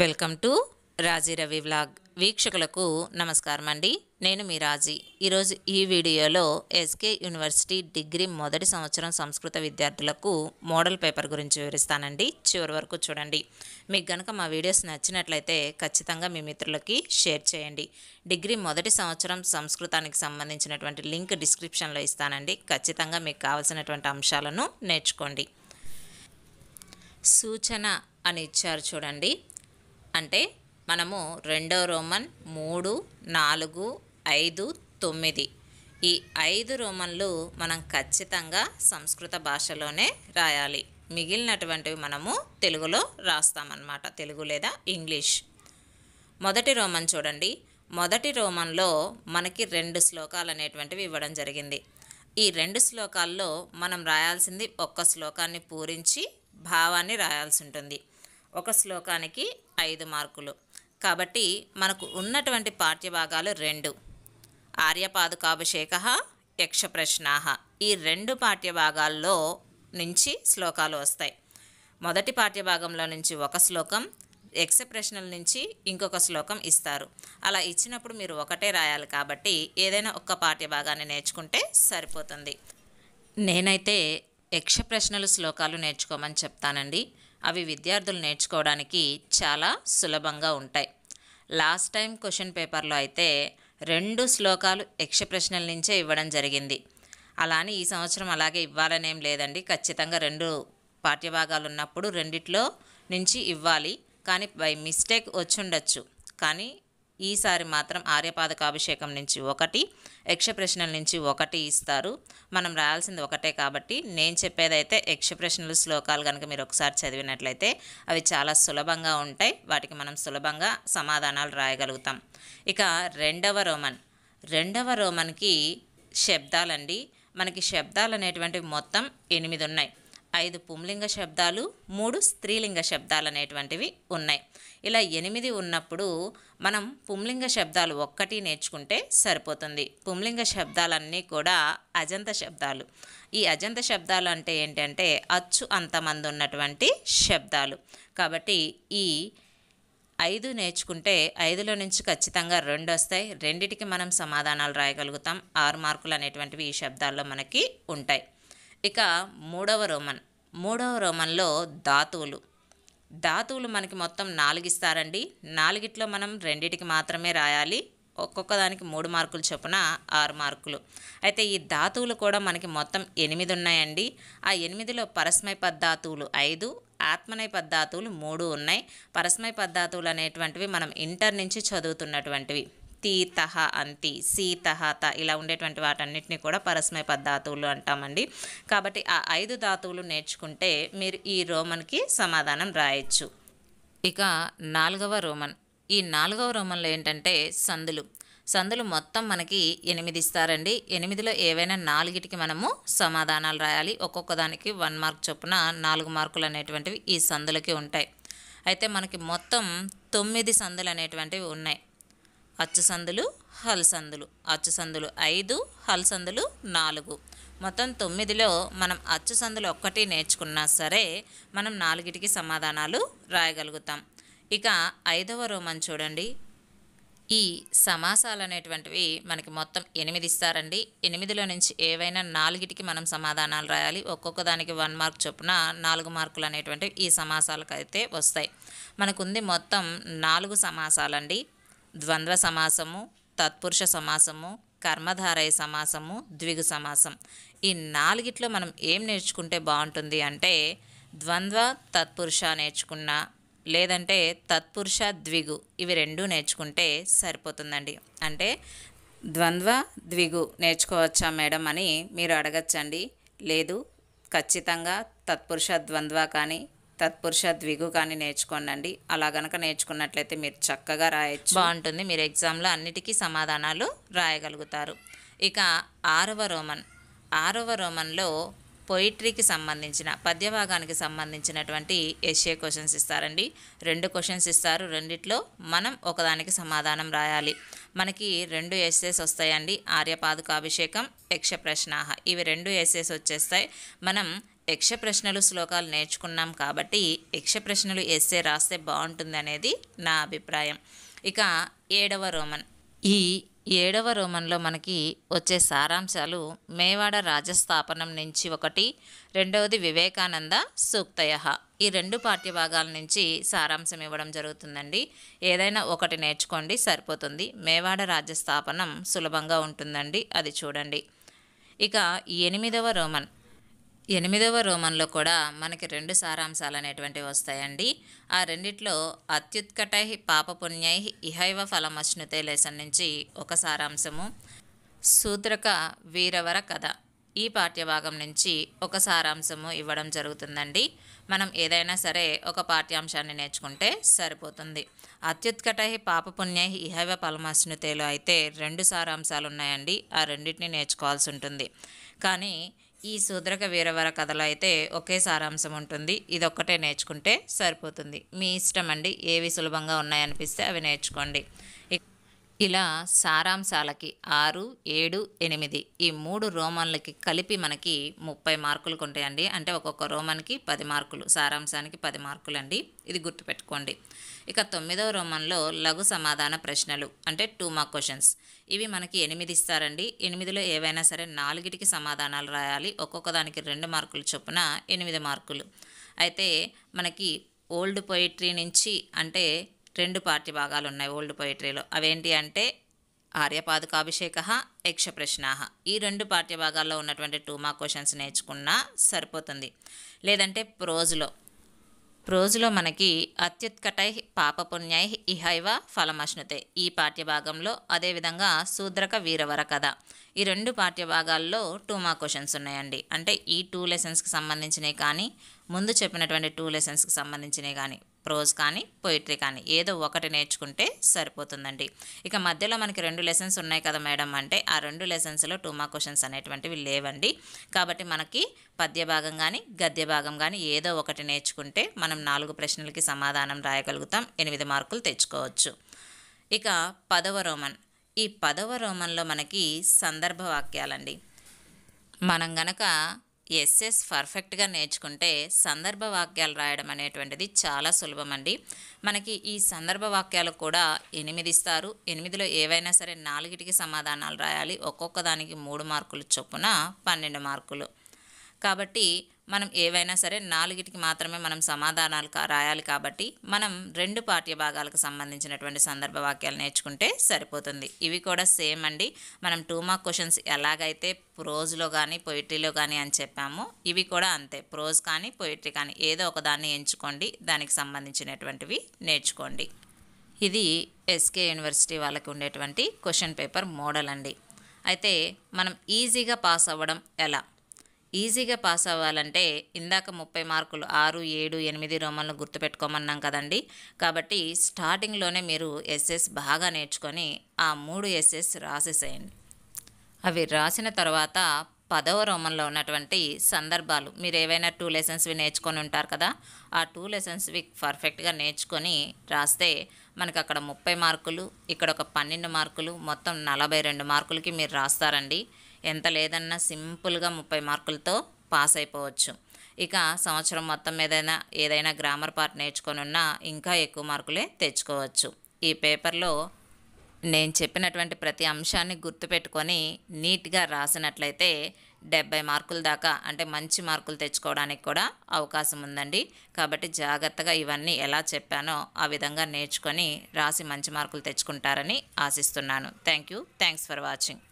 welcome to Raji Ravi vlog వీక్షకులకు నమస్కారం అండి నేను మీ రాజీ ఈరోజు ఈ వీడియోలో ఎస్కే యూనివర్సిటీ డిగ్రీ మొదటి సంవత్సరం సంస్కృత విద్యార్థులకు మోడల్ పేపర్ గురించి వివరిస్తానండి చివరి వరకు చూడండి మీకు గనక మా వీడియోస్ నచ్చినట్లయితే ఖచ్చితంగా మీ మిత్రులకి షేర్ చేయండి డిగ్రీ మొదటి సంవత్సరం సంస్కృతానికి సంబంధించినటువంటి లింక్ డిస్క్రిప్షన్లో ఇస్తానండి ఖచ్చితంగా మీకు కావలసినటువంటి అంశాలను నేర్చుకోండి సూచన అని ఇచ్చారు చూడండి అంటే మనము రెండో రోమన్ మూడు నాలుగు ఐదు తొమ్మిది ఈ ఐదు రోమన్లు మనం ఖచ్చితంగా సంస్కృత భాషలోనే రాయాలి మిగిలినటువంటివి మనము తెలుగులో రాస్తామన్నమాట తెలుగు లేదా ఇంగ్లీష్ మొదటి రోమన్ చూడండి మొదటి రోమన్లో మనకి రెండు శ్లోకాలు అనేటువంటివి ఇవ్వడం జరిగింది ఈ రెండు శ్లోకాల్లో మనం రాయాల్సింది ఒక్క శ్లోకాన్ని పూరించి భావాన్ని రాయాల్సి ఉంటుంది ఒక శ్లోకానికి ఐదు మార్కులు కాబట్టి మనకు ఉన్నటువంటి పాఠ్యభాగాలు రెండు ఆర్యపాదుకాభిషేక యక్ష ప్రశ్నాహ ఈ రెండు పాఠ్యభాగాల్లో నుంచి శ్లోకాలు వస్తాయి మొదటి పాఠ్యభాగంలో నుంచి ఒక శ్లోకం ఎక్స్ ప్రశ్నల నుంచి ఇంకొక శ్లోకం ఇస్తారు అలా ఇచ్చినప్పుడు మీరు ఒకటే రాయాలి కాబట్టి ఏదైనా ఒక్క పాఠ్యభాగాన్ని నేర్చుకుంటే సరిపోతుంది నేనైతే యక్ష ప్రశ్నలు శ్లోకాలు నేర్చుకోమని చెప్తానండి అవి విద్యార్థులు నేర్చుకోవడానికి చాలా సులభంగా ఉంటాయి లాస్ట్ టైం క్వశ్చన్ పేపర్లో అయితే రెండు శ్లోకాలు యక్ష ప్రశ్నల నుంచే ఇవ్వడం జరిగింది అలానే ఈ సంవత్సరం అలాగే ఇవ్వాలనేం లేదండి ఖచ్చితంగా రెండు పాఠ్యభాగాలు ఉన్నప్పుడు రెండిట్లో నుంచి ఇవ్వాలి కానీ బై మిస్టేక్ ఉండొచ్చు కానీ ఈసారి మాత్రం ఆర్యపాదకాభిషేకం నుంచి ఒకటి యక్షప్రశ్నల నుంచి ఒకటి ఇస్తారు మనం రాయాల్సింది ఒకటే కాబట్టి నేను చెప్పేదైతే యక్షప్రశ్నలు శ్లోకాలు కనుక మీరు ఒకసారి చదివినట్లయితే అవి చాలా సులభంగా ఉంటాయి వాటికి మనం సులభంగా సమాధానాలు రాయగలుగుతాం ఇక రెండవ రోమన్ రెండవ రోమన్కి శబ్దాలండి మనకి శబ్దాలు అనేటువంటివి మొత్తం ఎనిమిది ఉన్నాయి ఐదు పుంలింగ శబ్దాలు మూడు స్త్రీలింగ శబ్దాలు అనేటువంటివి ఉన్నాయి ఇలా ఎనిమిది ఉన్నప్పుడు మనం పుంలింగ శబ్దాలు ఒక్కటి నేర్చుకుంటే సరిపోతుంది పుంలింగ శబ్దాలన్నీ కూడా అజంత శబ్దాలు ఈ అజంత శబ్దాలు అంటే ఏంటంటే అచ్చు అంతమంది ఉన్నటువంటి శబ్దాలు కాబట్టి ఈ ఐదు నేర్చుకుంటే ఐదులో నుంచి ఖచ్చితంగా రెండు వస్తాయి రెండిటికి మనం సమాధానాలు రాయగలుగుతాం ఆరు మార్కులు అనేటువంటివి ఈ శబ్దాల్లో మనకి ఉంటాయి ఇక మూడవ రోమన్ మూడవ రోమన్లో ధాతువులు ధాతువులు మనకి మొత్తం నాలుగు ఇస్తారండి నాలుగిట్లో మనం రెండిటికి మాత్రమే రాయాలి ఒక్కొక్క దానికి మూడు మార్కులు చొప్పున ఆరు మార్కులు అయితే ఈ ధాతువులు కూడా మనకి మొత్తం ఎనిమిది ఉన్నాయండి ఆ ఎనిమిదిలో పరస్మయ పద్ధాతువులు ఐదు ఆత్మనయ పద్ధాతువులు మూడు ఉన్నాయి పరస్మయ పద్ధాతువులు అనేటువంటివి మనం ఇంటర్ నుంచి చదువుతున్నటువంటివి తీతహ అంతి సీతహ త ఇలా ఉండేటువంటి వాటన్నిటిని కూడా పరస్మయ పద్ధాతువులు అంటామండి కాబట్టి ఆ ఐదు ధాతువులు నేర్చుకుంటే మీరు ఈ రోమన్కి సమాధానం రాయొచ్చు ఇక నాలుగవ రోమన్ ఈ నాలుగవ రోమన్లో ఏంటంటే సందులు సందులు మొత్తం మనకి ఎనిమిది ఇస్తారండి ఎనిమిదిలో ఏవైనా నాలుగిటికి మనము సమాధానాలు రాయాలి ఒక్కొక్క దానికి వన్ మార్క్ చొప్పున నాలుగు మార్కులు అనేటువంటివి ఈ సందులకి ఉంటాయి అయితే మనకి మొత్తం తొమ్మిది సందులు అనేటువంటివి ఉన్నాయి అచ్చుసందులు హల్సందులు అచ్చుసందులు ఐదు హల్సందులు నాలుగు మొత్తం తొమ్మిదిలో మనం అచ్చుసందులు ఒక్కటి నేర్చుకున్నా సరే మనం నాలుగిటికి సమాధానాలు రాయగలుగుతాం ఇక ఐదవ రోమన్ చూడండి ఈ సమాసాలు అనేటువంటివి మనకి మొత్తం ఎనిమిది ఇస్తారండి ఎనిమిదిలో నుంచి ఏవైనా నాలుగిటికి మనం సమాధానాలు రాయాలి ఒక్కొక్క దానికి వన్ మార్క్ చొప్పున నాలుగు మార్కులు అనేటువంటివి ఈ సమాసాలకు అయితే వస్తాయి మనకుంది మొత్తం నాలుగు సమాసాలండి ద్వంద్వ సమాసము తత్పురుష సమాసము కర్మధారయ సమాసము ద్విగు సమాసం ఈ నాలుగిట్లో మనం ఏం నేర్చుకుంటే బాగుంటుంది అంటే ద్వంద్వ తత్పురుష నేర్చుకున్నా లేదంటే తత్పురుష ద్విగు ఇవి రెండూ నేర్చుకుంటే సరిపోతుందండి అంటే ద్వంద్వ ద్విగు నేర్చుకోవచ్చా మేడం అని మీరు అడగచ్చండి లేదు ఖచ్చితంగా తత్పురుష ద్వంద్వ కానీ తత్పురుష ద్విగు కానీ నేర్చుకోనండి అలా గనక నేర్చుకున్నట్లయితే మీరు చక్కగా రాయొచ్చు బాగుంటుంది మీరు ఎగ్జామ్లో అన్నిటికీ సమాధానాలు రాయగలుగుతారు ఇక ఆరవ రోమన్ ఆరవ రోమన్లో పొయిటరీకి సంబంధించిన పద్యభాగానికి సంబంధించినటువంటి ఎస్ఏ క్వశ్చన్స్ ఇస్తారండి రెండు క్వశ్చన్స్ ఇస్తారు రెండిట్లో మనం ఒకదానికి సమాధానం రాయాలి మనకి రెండు ఎస్సెస్ వస్తాయండి ఆర్యపాదుకాభిషేకం యక్ష ప్రశ్నాహ ఇవి రెండు ఎస్సెస్ వచ్చేస్తాయి మనం యక్ష ప్రశ్నలు శ్లోకాలు నేర్చుకున్నాం కాబట్టి యక్ష ప్రశ్నలు ఎస్సే రాస్తే బాగుంటుంది అనేది నా అభిప్రాయం ఇక ఏడవ రోమన్ ఈ ఏడవ రోమన్లో మనకి వచ్చే సారాంశాలు మేవాడ రాజస్థాపనం నుంచి ఒకటి రెండవది వివేకానంద సూక్తయ ఈ రెండు పాఠ్యభాగాల నుంచి సారాంశం ఇవ్వడం జరుగుతుందండి ఏదైనా ఒకటి నేర్చుకోండి సరిపోతుంది మేవాడ రాజస్థాపనం సులభంగా ఉంటుందండి అది చూడండి ఇక ఎనిమిదవ రోమన్ ఎనిమిదవ రోమన్లో కూడా మనకి రెండు సారాంశాలు అనేటువంటివి వస్తాయండి ఆ రెండిట్లో అత్యుత్కటై పాపపుణ్యై ఇహైవ ఫలమశ్నుతే లేసన్ నుంచి ఒక సారాంశము సూత్రక వీరవర కథ ఈ పాఠ్యభాగం నుంచి ఒక సారాంశము ఇవ్వడం జరుగుతుందండి మనం ఏదైనా సరే ఒక పాఠ్యాంశాన్ని నేర్చుకుంటే సరిపోతుంది అత్యుత్కటై పాపపుణ్యై ఇహైవ ఫలమశ్నుతేలో అయితే రెండు సారాంశాలు ఉన్నాయండి ఆ రెండింటిని నేర్చుకోవాల్సి ఉంటుంది కానీ ఈ శూద్రక వీరవర కథలో అయితే ఒకే సారాంశం ఉంటుంది ఇదొక్కటే నేర్చుకుంటే సరిపోతుంది మీ ఇష్టం అండి ఏవి సులభంగా ఉన్నాయనిపిస్తే అవి నేర్చుకోండి ఇలా సారాంశాలకి ఆరు ఏడు ఎనిమిది ఈ మూడు రోమన్లకి కలిపి మనకి ముప్పై మార్కులు ఉంటాయండి అంటే ఒక్కొక్క రోమన్కి పది మార్కులు సారాంశానికి పది మార్కులు అండి ఇది గుర్తుపెట్టుకోండి ఇక తొమ్మిదవ రోమన్లో లఘు సమాధాన ప్రశ్నలు అంటే టూ మార్క్ క్వశ్చన్స్ ఇవి మనకి ఎనిమిది ఇస్తారండి ఎనిమిదిలో ఏవైనా సరే నాలుగిటికి సమాధానాలు రాయాలి ఒక్కొక్క దానికి రెండు మార్కులు చొప్పున ఎనిమిది మార్కులు అయితే మనకి ఓల్డ్ పొయిట్రీ నుంచి అంటే రెండు పార్టీ భాగాలు ఉన్నాయి ఓల్డ్ పొయిట్రీలో అవేంటి అంటే ఆర్యపాదుకాభిషేక యక్ష ప్రశ్నాహ ఈ రెండు పాఠ్యభాగాల్లో ఉన్నటువంటి టూ మార్క్ క్వశ్చన్స్ నేర్చుకున్నా సరిపోతుంది లేదంటే ప్రోజ్లో రోజులో మనకి అత్యుత్కటై పాపపుణ్యై ఇహైవ ఫలమశ్నుతే ఈ పాఠ్యభాగంలో అదేవిధంగా శూద్రక వీరవర కథ ఈ రెండు పాఠ్యభాగాల్లో టూ మా క్వశ్చన్స్ ఉన్నాయండి అంటే ఈ టూ లెసన్స్కి సంబంధించినవి కానీ ముందు చెప్పినటువంటి టూ లెసన్స్కి సంబంధించినవి కానీ ప్రోజ్ కానీ పొయిట్రీ కానీ ఏదో ఒకటి నేర్చుకుంటే సరిపోతుందండి ఇక మధ్యలో మనకి రెండు లెసన్స్ ఉన్నాయి కదా మేడం అంటే ఆ రెండు లెసన్స్లో టూ మార్క్ క్వశ్చన్స్ అనేటువంటివి లేవండి కాబట్టి మనకి పద్య భాగం కానీ గద్య భాగం కానీ ఏదో ఒకటి నేర్చుకుంటే మనం నాలుగు ప్రశ్నలకి సమాధానం రాయగలుగుతాం ఎనిమిది మార్కులు తెచ్చుకోవచ్చు ఇక పదవ రోమన్ ఈ పదవ రోమన్లో మనకి సందర్భ వాక్యాలండి మనం గనక ఎస్ఎస్ పర్ఫెక్ట్గా నేర్చుకుంటే సందర్భ వాక్యాలు రాయడం అనేటువంటిది చాలా సులభం అండి మనకి ఈ సందర్భ వాక్యాలు కూడా ఎనిమిది ఇస్తారు ఎనిమిదిలో ఏవైనా సరే నాలుగిటికి సమాధానాలు రాయాలి ఒక్కొక్క దానికి మూడు మార్కులు చొప్పున పన్నెండు మార్కులు కాబట్టి మనం ఏవైనా సరే నాలుగిటికి మాత్రమే మనం సమాధానాలు రాయాలి కాబట్టి మనం రెండు పాఠ్య భాగాలకు సంబంధించినటువంటి సందర్భ వాక్యాలు నేర్చుకుంటే సరిపోతుంది ఇవి కూడా సేమ్ అండి మనం టూ మార్క్ క్వశ్చన్స్ ఎలాగైతే ప్రోజ్లో కానీ పొయిట్రీలో కానీ అని చెప్పామో ఇవి కూడా అంతే ప్రోజ్ కానీ పొయిట్రీ కానీ ఏదో ఒకదాన్ని ఎంచుకోండి దానికి సంబంధించినటువంటివి నేర్చుకోండి ఇది ఎస్కే యూనివర్సిటీ వాళ్ళకి ఉండేటువంటి క్వశ్చన్ పేపర్ మోడల్ అండి అయితే మనం ఈజీగా పాస్ అవ్వడం ఎలా ఈజీగా పాస్ అవ్వాలంటే ఇందాక ముప్పై మార్కులు ఆరు ఏడు ఎనిమిది రోమన్లు గుర్తుపెట్టుకోమన్నాం కదండి కాబట్టి స్టార్టింగ్లోనే మీరు ఎస్ఎస్ బాగా నేర్చుకొని ఆ మూడు ఎస్ఎస్ రాసేసేయండి అవి రాసిన తర్వాత పదవ రోమంలో ఉన్నటువంటి సందర్భాలు మీరు ఏవైనా టూ లెసన్స్వి నేర్చుకొని ఉంటారు కదా ఆ టూ లెసన్స్వి పర్ఫెక్ట్గా నేర్చుకొని రాస్తే మనకు అక్కడ ముప్పై మార్కులు ఇక్కడ ఒక పన్నెండు మార్కులు మొత్తం నలభై రెండు మార్కులకి మీరు రాస్తారండి ఎంత లేదన్నా సింపుల్గా ముప్పై మార్కులతో పాస్ అయిపోవచ్చు ఇక సంవత్సరం మొత్తం ఏదైనా ఏదైనా గ్రామర్ పార్ట్ నేర్చుకొని ఉన్నా ఇంకా ఎక్కువ మార్కులే తెచ్చుకోవచ్చు ఈ పేపర్లో నేను చెప్పినటువంటి ప్రతి అంశాన్ని గుర్తుపెట్టుకొని నీట్గా రాసినట్లయితే డెబ్బై మార్కుల దాకా అంటే మంచి మార్కులు తెచ్చుకోవడానికి కూడా అవకాశం ఉందండి కాబట్టి జాగ్రత్తగా ఇవన్నీ ఎలా చెప్పానో ఆ విధంగా నేర్చుకొని రాసి మంచి మార్కులు తెచ్చుకుంటారని ఆశిస్తున్నాను thank you thanks for watching